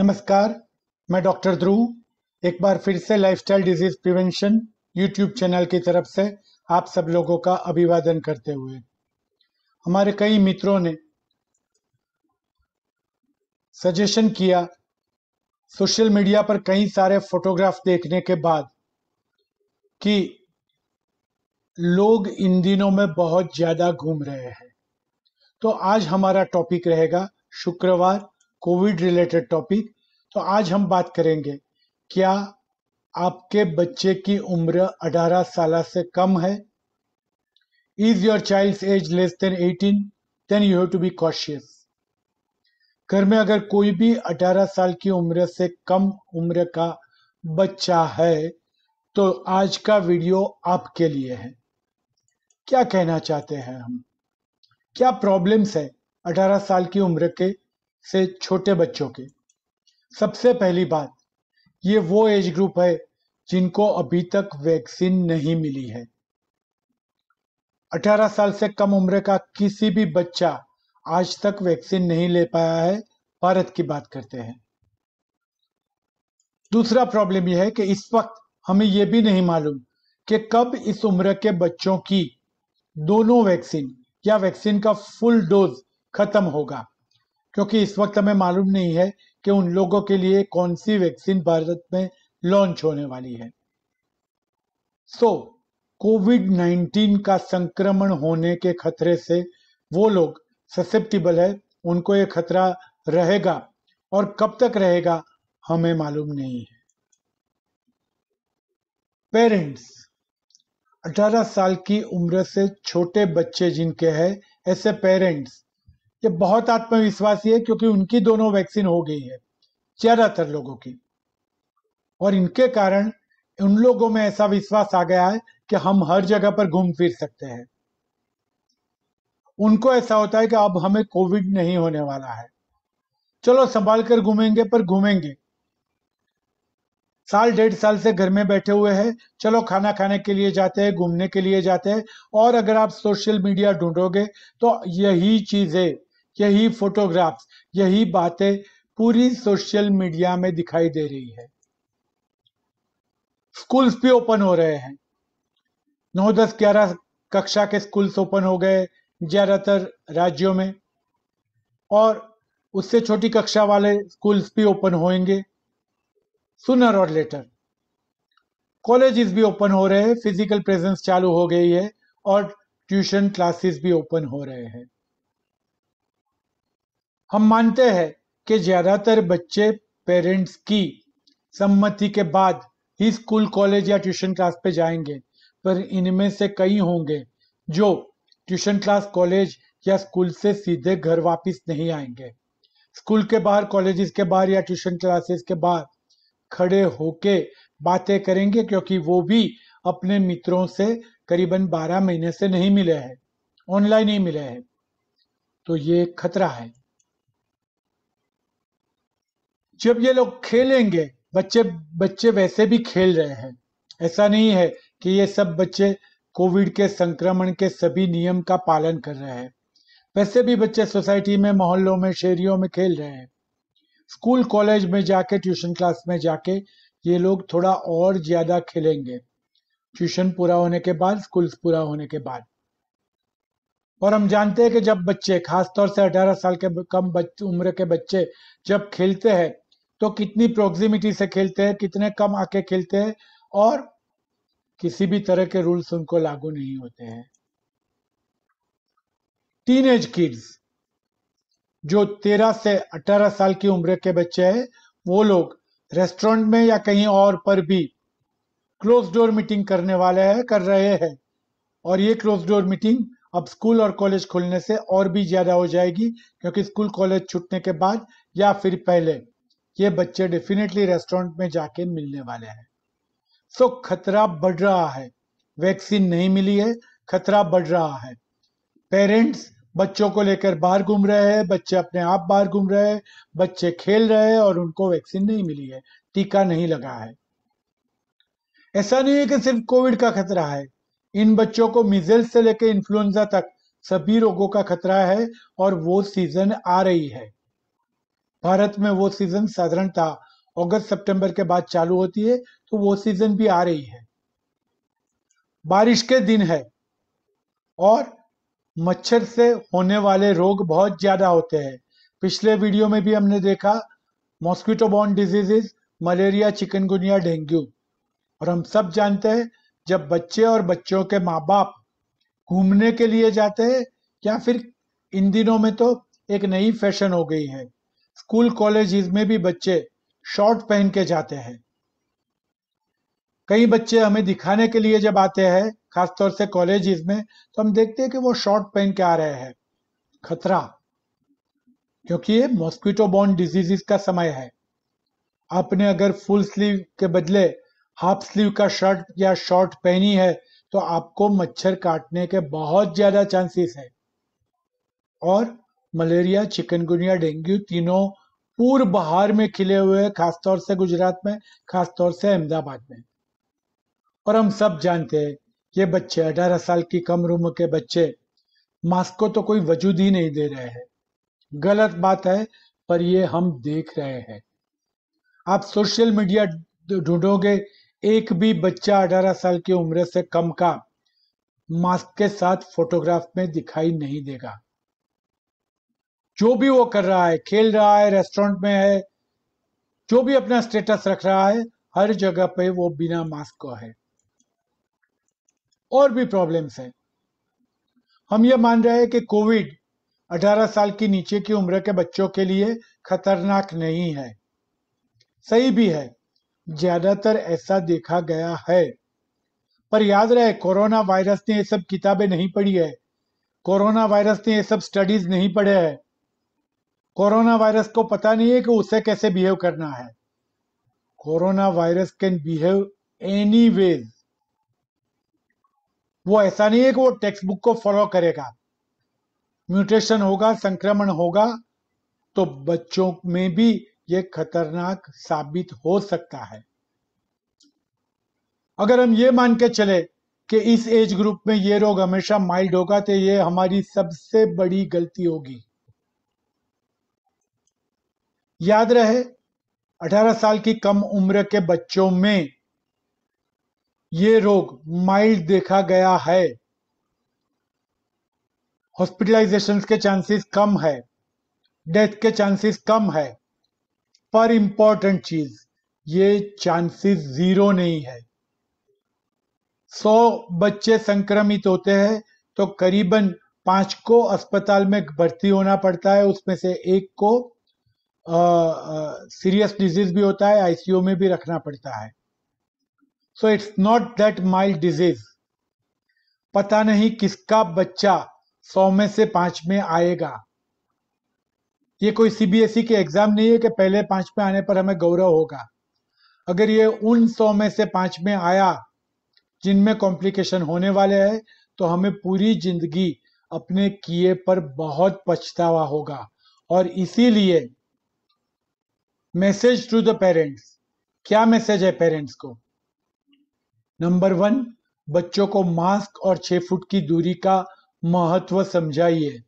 नमस्कार मैं डॉक्टर ध्रुव एक बार फिर से lifestyle disease prevention YouTube channel की तरफ से आप सब लोगों का अभिवादन करते हुए हमारे कई मित्रों ने सजेशन किया सोशल मीडिया पर कई सारे फोटोग्राफ देखने के बाद कि लोग इन दिनों में बहुत ज़्यादा घूम रहे हैं तो आज हमारा टॉपिक रहेगा शुक्रवार कोविड रिलेटेड टॉपिक तो आज हम बात करेंगे क्या आपके बच्चे की उम्र 18 साल से कम है is your child age less than 18 then you have to be cautious घर में अगर कोई भी 18 साल की उम्र से कम उम्र का बच्चा है तो आज का वीडियो आपके लिए है क्या कहना चाहते हैं हम क्या प्रॉब्लम्स है 18 साल की उम्र के से छोटे बच्चों के सबसे पहली बात ये वो एज ग्रुप है जिनको अभी तक वैक्सीन नहीं मिली है 18 साल से कम उम्र का किसी भी बच्चा आज तक वैक्सीन नहीं ले पाया है भारत की बात करते हैं दूसरा प्रॉब्लम यह है कि इस वक्त हमें यह भी नहीं मालूम कि कब इस उम्र के बच्चों की दोनों वैक्सीन या वैक्सीन का फुल डोज खत्म होगा क्योंकि इस वक्त हमें मालूम नहीं है कि उन लोगों के लिए कौन सी वैक्सीन भारत में लॉन्च होने वाली है सो कोविड 19 का संक्रमण होने के खतरे से वो लोग ससेप्टिबल है उनको ये खतरा रहेगा और कब तक रहेगा हमें मालूम नहीं है पेरेंट्स 18 साल की उम्र से छोटे बच्चे जिनके हैं ऐसे पेरेंट्स ये बहुत आत्मविश्वासी है क्योंकि उनकी दोनों वैक्सीन हो गई है ज्यादातर लोगों की और इनके कारण उन लोगों में ऐसा विश्वास आ गया है कि हम हर जगह पर घूम फिर सकते हैं उनको ऐसा होता है कि अब हमें कोविड नहीं होने वाला है चलो संभाल कर घूमेंगे पर घूमेंगे साल डेढ़ साल से घर में बैठे हुए हैं चलो खाना खाने के लिए जाते हैं घूमने के लिए जाते हैं और अगर आप सोशल मीडिया ढूंढोगे तो यही चीजें यही फोटोग्राफ्स यही बातें पूरी सोशल मीडिया में दिखाई दे रही है स्कूल्स भी ओपन हो रहे हैं नौ दस ग्यारह कक्षा के स्कूल्स ओपन हो गए ज्यादातर राज्यों में और उससे छोटी कक्षा वाले स्कूल्स भी ओपन होंगे सुनर और लेटर कॉलेजेस भी ओपन हो रहे हैं फिजिकल प्रेजेंस चालू हो गई है और ट्यूशन क्लासेस भी ओपन हो रहे हैं हम मानते हैं कि ज़्यादातर बच्चे पेरेंट्स की सम्मति के बाद ही स्कूल कॉलेज या ट्यूशन क्लास पे जाएंगे पर इनमें से कई होंगे जो ट्यूशन क्लास कॉलेज या स्कूल से सीधे घर वापस नहीं आएंगे स्कूल के बाहर कॉलेजेस के बाहर या ट्यूशन क्लासेस के बाहर खड़े होके बातें करेंगे क्योंकि वो भी अपने मित्रों से करीबन 12 महीने से नहीं मिले हैं ऑनलाइन ही मिले हैं तो ये खतरा है जब ये लोग खेलेंगे बच्चे बच्चे वैसे भी खेल रहे हैं ऐसा नहीं है कि ये सब बच्चे कोविड के संक्रमण के सभी नियम का पालन कर रहे हैं वैसे भी बच्चे सोसाइटी में मोहल्लों में शहरियों में खेल रहे हैं स्कूल कॉलेज में जाके ट्यूशन क्लास में जाके ये लोग थोड़ा और ज्यादा खेलेंगे ट्यूशन पूरा होने के बाद स्कूल पूरा होने के बाद और हम जानते हैं कि जब बच्चे खासतौर से 18 साल के कम उम्र के बच्चे जब खेलते हैं तो कितनी प्रोक्सिमिटी से खेलते हैं कितने कम आके खेलते हैं और किसी भी तरह के रूल्स उनको लागू नहीं होते हैं एज किड्स जो तेरह से अठारह साल की उम्र के बच्चे हैं वो लोग रेस्टोरेंट में या कहीं और पर भी क्लोज डोर मीटिंग करने वाले हैं कर रहे हैं और ये क्लोज डोर मीटिंग अब स्कूल और कॉलेज खुलने से और भी ज्यादा हो जाएगी क्योंकि स्कूल कॉलेज छूटने के बाद या फिर पहले ये बच्चे डेफिनेटली रेस्टोरेंट में जाके मिलने वाले हैं सो so, खतरा बढ़ रहा है वैक्सीन नहीं मिली है खतरा बढ़ रहा है पेरेंट्स बच्चों को लेकर बाहर घूम रहे हैं बच्चे अपने आप बाहर घूम रहे हैं बच्चे खेल रहे हैं और उनको वैक्सीन नहीं मिली है टीका नहीं लगा है ऐसा नहीं है कि सिर्फ कोविड का खतरा है इन बच्चों को मिजल से लेकर इन्फ्लुएंजा तक सभी रोगों का खतरा है और वो सीजन आ रही है भारत में वो सीजन साधारणतः अगस्त सितंबर के बाद चालू होती है तो वो सीजन भी आ रही है बारिश के दिन है और मच्छर से होने वाले रोग बहुत ज्यादा होते हैं पिछले वीडियो में भी हमने देखा mosquito borne diseases malaria chikungunya dengue और हम सब जानते हैं जब बच्चे और बच्चों के माँ बाप घूमने के लिए जाते हैं या फिर इन दिनों में तो एक नई फैशन हो गई है स्कूल कॉलेज में भी बच्चे शॉर्ट पहन के जाते हैं कई बच्चे हमें दिखाने के लिए जब आते हैं खासतौर से कॉलेज में तो हम देखते हैं कि वो शॉर्ट पहन के आ रहे हैं खतरा क्योंकि ये मॉस्किटो बॉर्न डिजीजेस का समय है आपने अगर फुल स्लीव के बदले हाफ स्लीव का शर्ट या शॉर्ट पहनी है तो आपको मच्छर काटने के बहुत ज्यादा चांसेस है और मलेरिया चिकनगुनिया डेंगू तीनों पूर्व बहार में खिले हुए हैं खासतौर से गुजरात में खासतौर से अहमदाबाद में और हम सब जानते हैं ये बच्चे अठारह साल की कम उम्र के बच्चे मास्क को तो कोई वजूद ही नहीं दे रहे हैं गलत बात है पर ये हम देख रहे हैं आप सोशल मीडिया ढूंढोगे एक भी बच्चा अठारह साल की उम्र से कम का मास्क के साथ फोटोग्राफ में दिखाई नहीं देगा जो भी वो कर रहा है खेल रहा है रेस्टोरेंट में है जो भी अपना स्टेटस रख रहा है हर जगह पे वो बिना मास्क का है और भी प्रॉब्लम्स है हम ये मान रहे हैं कि कोविड 18 साल की नीचे की उम्र के बच्चों के लिए खतरनाक नहीं है सही भी है ज्यादातर ऐसा देखा गया है पर याद रहे कोरोना वायरस ने ये सब किताबें नहीं पढ़ी है कोरोना वायरस ने ये सब स्टडीज नहीं पढ़े हैं कोरोना वायरस को पता नहीं है कि उसे कैसे बिहेव करना है corona virus can behave any ways वो ऐसा नहीं है कि वो टेक्स्ट बुक को फॉलो करेगा म्यूटेशन होगा संक्रमण होगा तो बच्चों में भी ये खतरनाक साबित हो सकता है अगर हम ये मान के चले कि इस एज ग्रुप में ये रोग हमेशा माइल्ड होगा तो ये हमारी सबसे बड़ी गलती होगी याद रहे 18 साल की कम उम्र के बच्चों में ये रोग माइल्ड देखा गया है हॉस्पिटलाइजेशन के चांसेस कम है डेथ के चांसेस कम है पर इंपॉर्टेंट चीज ये चांसेस जीरो नहीं है सौ बच्चे संक्रमित होते हैं तो करीबन पांच को अस्पताल में भर्ती होना पड़ता है उसमें से एक को सीरियस डिजीज भी होता है आईसीयू में भी रखना पड़ता है so it's not that mild disease पता नहीं किसका बच्चा सौ में से पांच में आएगा ये कोई सीबीएसई के एग्जाम नहीं है कि पहले पांच में आने पर हमें गौरव होगा अगर ये उन सौ में से पांच में आया जिनमें कॉम्प्लिकेशन होने वाले हैं तो हमें पूरी जिंदगी अपने किए पर बहुत पछतावा होगा और इसीलिए मैसेज टू द पेरेंट्स क्या मैसेज है पेरेंट्स को नंबर वन बच्चों को मास्क और छह फुट की दूरी का महत्व समझाइए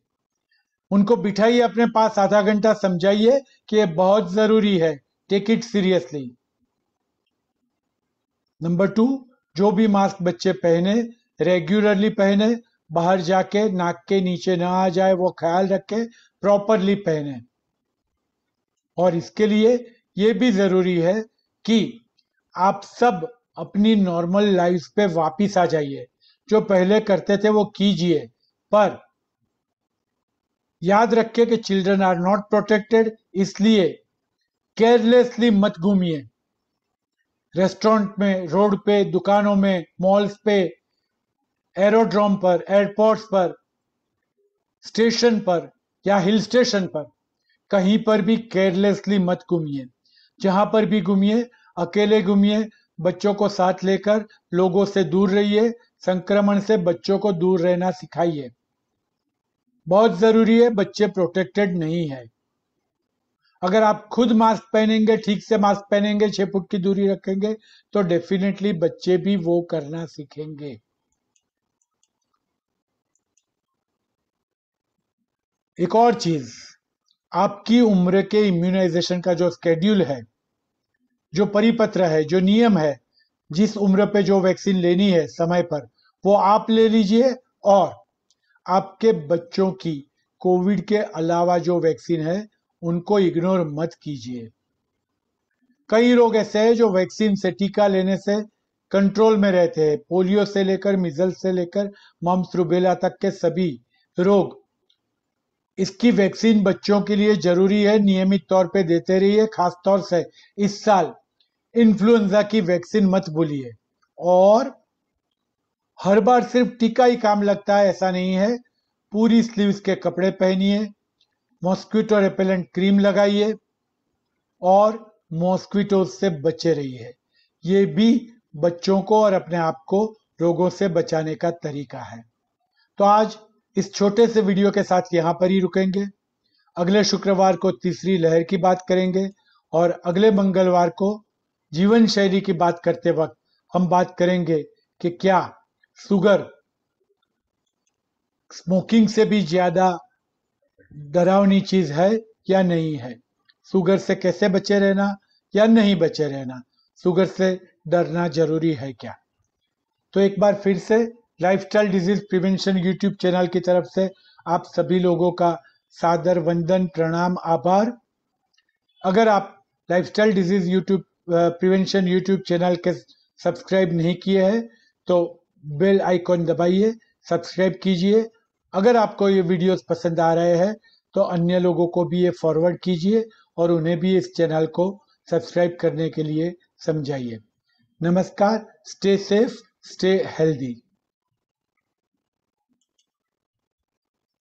उनको बिठाइए अपने पास आधा घंटा समझाइए कि यह बहुत जरूरी है take it seriously number two जो भी मास्क बच्चे पहने रेगुलरली पहने बाहर जाके नाक के नीचे ना आ जाए वो ख्याल रखे प्रॉपरली पहने और इसके लिए ये भी ज़रूरी है कि आप सब अपनी नॉर्मल लाइफ पे वापिस आ जाइए जो पहले करते थे वो कीजिए पर याद रखिए कि चिल्ड्रन आर नॉट प्रोटेक्टेड इसलिए केयरलेसली मत घूमिए रेस्टोरेंट में रोड पे दुकानों में मॉल्स पे एरोड्रोम पर एयरपोर्ट्स पर स्टेशन पर या हिल स्टेशन पर कहीं पर भी केयरलेसली मत घूमिए जहां पर भी घूमिए अकेले घूमिए बच्चों को साथ लेकर लोगों से दूर रहिए संक्रमण से बच्चों को दूर रहना सिखाइए बहुत जरूरी है बच्चे प्रोटेक्टेड नहीं है अगर आप खुद मास्क पहनेंगे ठीक से मास्क पहनेंगे छह फुट की दूरी रखेंगे तो डेफिनेटली बच्चे भी वो करना सीखेंगे एक और चीज़ आपकी उम्र के इम्यूनाइजेशन का जो स्केड्यूल है जो परिपत्र है जो नियम है जिस उम्र पे जो वैक्सीन लेनी है समय पर वो आप ले लीजिए और आपके बच्चों की कोविड के अलावा जो वैक्सीन है उनको इग्नोर मत कीजिए कई रोग ऐसे हैं जो वैक्सीन से टीका लेने से कंट्रोल में रहते हैं पोलियो से लेकर मिजल से लेकर मम्स रूबेला तक के सभी रोग इसकी वैक्सीन बच्चों के लिए जरूरी है नियमित तौर पे देते रहिए खास तौर से इस साल इन्फ्लुएंजा की वैक्सीन मत भूलिए और हर बार सिर्फ टीका ही काम लगता है ऐसा नहीं है पूरी स्लीव्स के कपड़े पहनिए मॉस्क्यूटो रेपेलेंट क्रीम लगाइए और मॉस्क्यूटो से बचे रहिए ये भी बच्चों को और अपने आप को रोगों से बचाने का तरीका है तो आज इस छोटे से वीडियो के साथ यहाँ पर ही रुकेंगे अगले शुक्रवार को तीसरी लहर की बात करेंगे और अगले मंगलवार को जीवन शैली की बात करते वक्त हम बात करेंगे कि क्या शुगर स्मोकिंग से भी ज्यादा डरावनी चीज है या नहीं है सुगर से कैसे बचे रहना या नहीं बचे रहना सुगर से डरना जरूरी है क्या तो एक बार फिर से lifestyle disease prevention YouTube channel की तरफ से आप सभी लोगों का सादर वंदन प्रणाम आभार अगर आप lifestyle disease YouTube prevention YouTube channel के सब्सक्राइब नहीं किए हैं तो बेल आइकॉन दबाइए सब्सक्राइब कीजिए अगर आपको ये वीडियोस पसंद आ रहे हैं तो अन्य लोगों को भी ये फॉरवर्ड कीजिए और उन्हें भी इस चैनल को सब्सक्राइब करने के लिए समझाइए नमस्कार स्टे सेफ स्टे हेल्दी